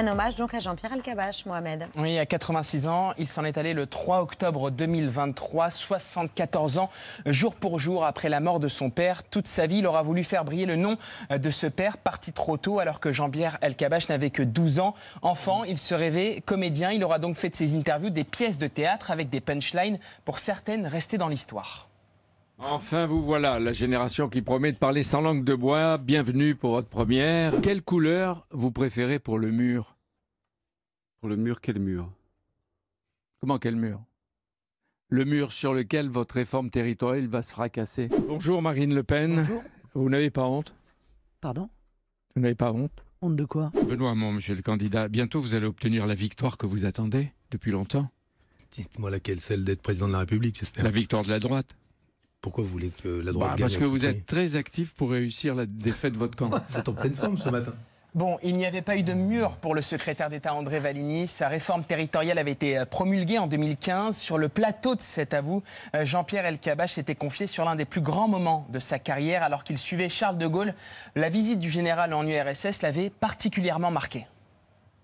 Un hommage donc à Jean-Pierre Alcabache, Mohamed. Oui, à 86 ans, il s'en est allé le 3 octobre 2023, 74 ans, jour pour jour après la mort de son père. Toute sa vie, il aura voulu faire briller le nom de ce père, parti trop tôt, alors que Jean-Pierre Alcabache n'avait que 12 ans. Enfant, il se rêvait comédien. Il aura donc fait de ses interviews des pièces de théâtre avec des punchlines, pour certaines restées dans l'histoire. Enfin, vous voilà, la génération qui promet de parler sans langue de bois. Bienvenue pour votre première. Quelle couleur vous préférez pour le mur Pour le mur, quel mur Comment quel mur Le mur sur lequel votre réforme territoriale va se fracasser. Bonjour Marine Le Pen. Bonjour. Vous n'avez pas honte Pardon Vous n'avez pas honte Honte de quoi Benoît mon monsieur le candidat, bientôt vous allez obtenir la victoire que vous attendez depuis longtemps. Dites-moi laquelle, celle d'être président de la République, j'espère. La victoire de la droite pourquoi vous voulez que la droite bah, gagne Parce que vous êtes très actif pour réussir la défaite de votre camp. vous êtes en pleine forme ce matin. Bon, il n'y avait pas eu de mur pour le secrétaire d'État André Valigny. Sa réforme territoriale avait été euh, promulguée en 2015. Sur le plateau de cet avou, euh, Jean-Pierre Elkabbach s'était confié sur l'un des plus grands moments de sa carrière alors qu'il suivait Charles de Gaulle. La visite du général en URSS l'avait particulièrement marqué.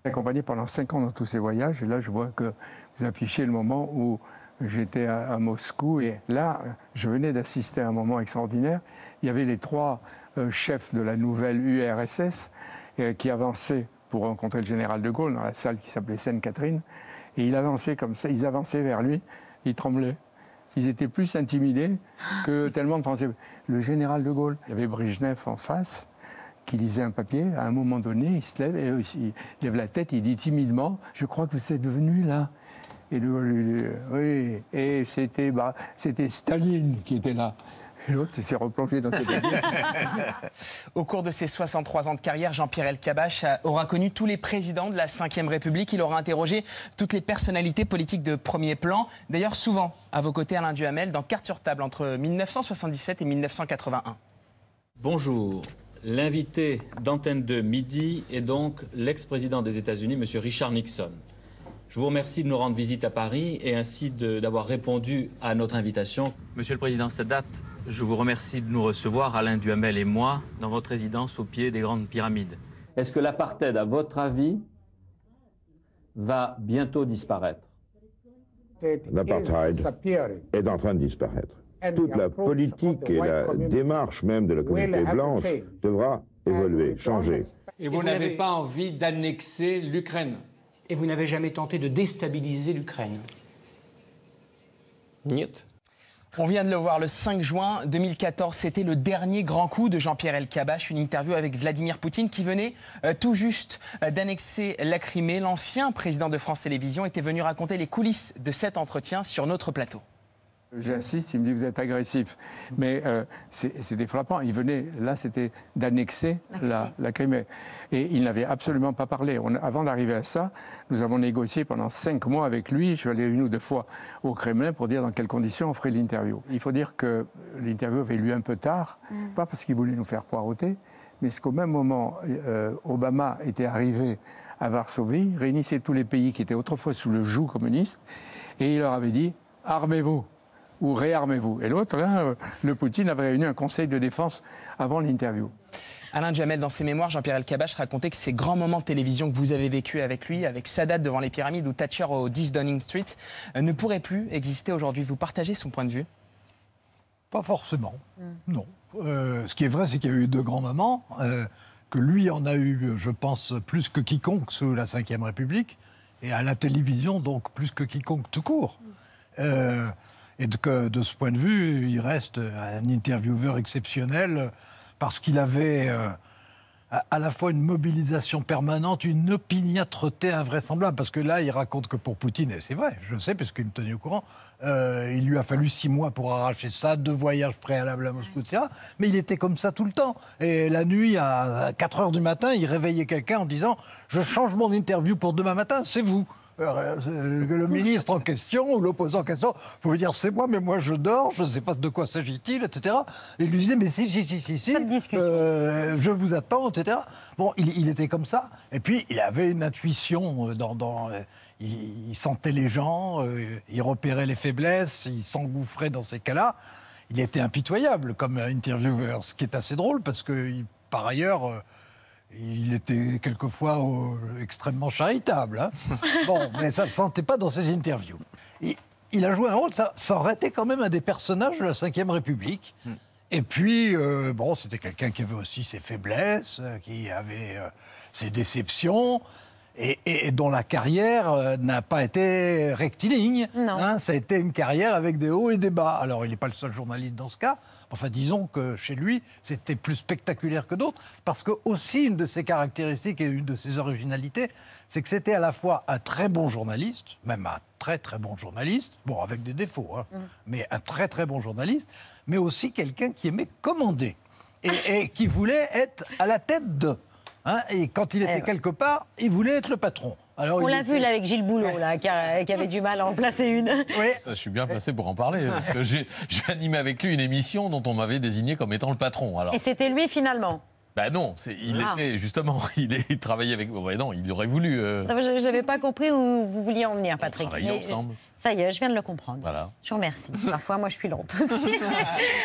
Accompagné pendant cinq ans dans tous ses voyages, et là je vois que vous affichez le moment où j'étais à, Moscou et là, je venais d'assister à un moment extraordinaire. Il y avait les trois euh, chefs de la nouvelle URSS euh, qui avançaient pour rencontrer le général de Gaulle dans la salle qui s'appelait Sainte-Catherine. Et ils avançaient comme ça, ils avançaient vers lui, ils tremblaient. Ils étaient plus intimidés que tellement de Français. Le général de Gaulle, il y avait Brejnev en face qui lisait un papier. À un moment donné, il se lève et il lève la tête, il dit timidement Je crois que vous êtes venu là. Et bah, c'était Staline qui était là. Et l'autre s'est replongé dans ses Au cours de ses 63 ans de carrière, Jean-Pierre Elkabach aura connu tous les présidents de la Ve République. Il aura interrogé toutes les personnalités politiques de premier plan. D'ailleurs, souvent à vos côtés, Alain Duhamel, dans Carte sur table entre 1977 et 1981. Bonjour. L'invité d'Antenne de Midi est donc l'ex-président des États-Unis, M. Richard Nixon. Je vous remercie de nous rendre visite à Paris et ainsi d'avoir répondu à notre invitation. Monsieur le Président cette date, je vous remercie de nous recevoir, Alain Duhamel et moi, dans votre résidence au pied des grandes pyramides. Est-ce que l'apartheid, à votre avis, va bientôt disparaître L'apartheid est en train de disparaître. Toute la politique et la démarche même de la communauté blanche devra évoluer, changer. Et vous n'avez pas envie d'annexer l'Ukraine et vous n'avez jamais tenté de déstabiliser l'Ukraine on vient de le voir, le 5 juin 2014, c'était le dernier grand coup de Jean-Pierre Elkabbach, une interview avec Vladimir Poutine qui venait euh, tout juste euh, d'annexer la Crimée. L'ancien président de France Télévisions était venu raconter les coulisses de cet entretien sur notre plateau. J'insiste, il me dit vous êtes agressif. Mm. Mais euh, c'était frappant. Il venait, là, c'était d'annexer la, Crimée. Et il n'avait absolument pas parlé. avant d'arriver à ça, nous avons négocié pendant cinq mois avec lui. Je suis allé une ou deux fois au Kremlin pour dire dans quelles conditions on ferait l'interview. Il faut dire que l'interview avait lieu un peu tard, mm. pas parce qu'il voulait nous faire poireauter, mais parce qu'au même moment, euh, Obama était arrivé à Varsovie, réunissait tous les pays qui étaient autrefois sous le joug communiste, et il leur avait dit Armez-vous ou réarmez-vous. Et l'autre, euh, le Poutine avait réuni un conseil de défense avant l'interview. Alain Jamel, dans ses mémoires, Jean-Pierre Elkabbach racontait que ces grands moments de télévision que vous avez vécu avec lui, avec Sadat devant les pyramides ou Thatcher au 10 Downing Street, euh, ne pourraient plus exister aujourd'hui. Vous partagez son point de vue Pas forcément, hmm. non. Euh, ce qui est vrai, c'est qu'il y a eu deux grands moments, que lui en a eu, je pense, plus que quiconque sous la Ve République, et à la télévision, donc plus que quiconque tout court. Et de, de ce point de vue, il reste un intervieweur exceptionnel parce qu'il avait euh, à la fois une mobilisation permanente, une opiniâtreté invraisemblable, parce que là, il raconte que pour Poutine, et c'est vrai, je sais, parce qu'il me tenait au courant, euh, il lui a fallu six mois pour arracher ça, deux voyages préalables à Moscou, etc. Mais il était comme ça tout le temps. Et la nuit, à 4 heures du matin, il réveillait quelqu'un en disant Je change mon interview pour demain matin, c'est vous. Euh, euh, le ministre en question ou l'opposant en question pouvait dire c'est moi, mais moi je dors, je ne sais pas de quoi s'agit-il, etc. Et lui disait mais si, si, si, si, euh, je vous attends, etc. Bon, il, était comme ça. Et puis il avait une intuition dans. dans il, sentait les gens, il repérait les faiblesses, il s'engouffrait dans ces cas-là. Il était impitoyable comme interviewer, ce qui est assez drôle parce que, par ailleurs, il était quelquefois euh, extrêmement charitable. Hein. bon, mais ça ne se sentait pas dans ses interviews. Il, a joué un rôle, ça, aurait quand même un des personnages de la Ve République. Hmm. Et puis, euh, bon, c'était quelqu'un qui avait aussi ses faiblesses, euh, qui avait ses déceptions et, dont la carrière euh, n'a pas été rectiligne. Hein, ça a été une carrière avec des hauts et des bas. Alors, il n'est pas le seul journaliste dans ce cas. Enfin, disons que chez lui, c'était plus spectaculaire que d'autres, parce que aussi une de ses caractéristiques et une de ses originalités, c'est que c'était à la fois un très bon journaliste, même un très très bon journaliste, bon, avec des défauts, hein, mm. mais un très très bon journaliste, mais aussi quelqu'un qui aimait commander et, et qui voulait être à la tête de... Hein, et quand il eh était quelque part, il voulait être le patron. Alors, on l'a vu là avec Gilles Boulot, là, qui, avait du mal à en placer une. Oui. Ça, je suis bien placé pour en parler, parce que j'ai animé avec lui une émission dont on m'avait désigné comme étant le patron. Alors. Et c'était lui finalement ben non, il ah. était justement, il, est, travaillait avec. Ben non, il aurait voulu. Euh... Je n'avais pas compris où vous vouliez en venir, Patrick. On ensemble. Ça y est, je viens de le comprendre. Voilà. Je vous remercie. Parfois, moi, je suis lente aussi.